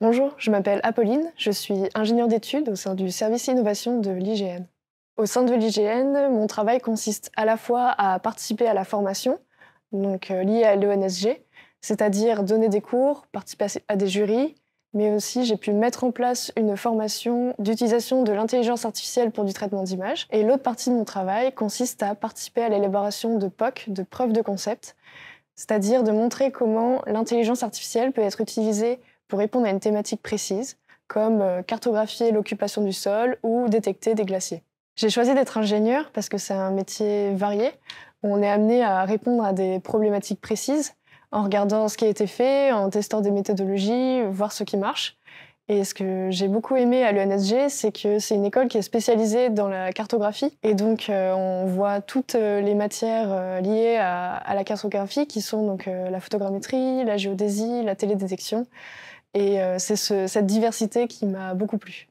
Bonjour, je m'appelle Apolline, je suis ingénieure d'études au sein du service innovation de l'IGN. Au sein de l'IGN, mon travail consiste à la fois à participer à la formation, donc euh, liée à l'ENSG, c'est-à-dire donner des cours, participer à des jurys, mais aussi j'ai pu mettre en place une formation d'utilisation de l'intelligence artificielle pour du traitement d'images. Et l'autre partie de mon travail consiste à participer à l'élaboration de POC, de preuves de concept, c'est-à-dire de montrer comment l'intelligence artificielle peut être utilisée répondre à une thématique précise, comme euh, cartographier l'occupation du sol ou détecter des glaciers. J'ai choisi d'être ingénieur parce que c'est un métier varié. On est amené à répondre à des problématiques précises en regardant ce qui a été fait, en testant des méthodologies, voir ce qui marche. Et ce que j'ai beaucoup aimé à l'UNSG, c'est que c'est une école qui est spécialisée dans la cartographie. Et donc, euh, on voit toutes euh, les matières liées à, la cartographie, qui sont donc la photogrammétrie, la géodésie, la télédétection. Et euh, c'est ce, cette diversité qui m'a beaucoup plu.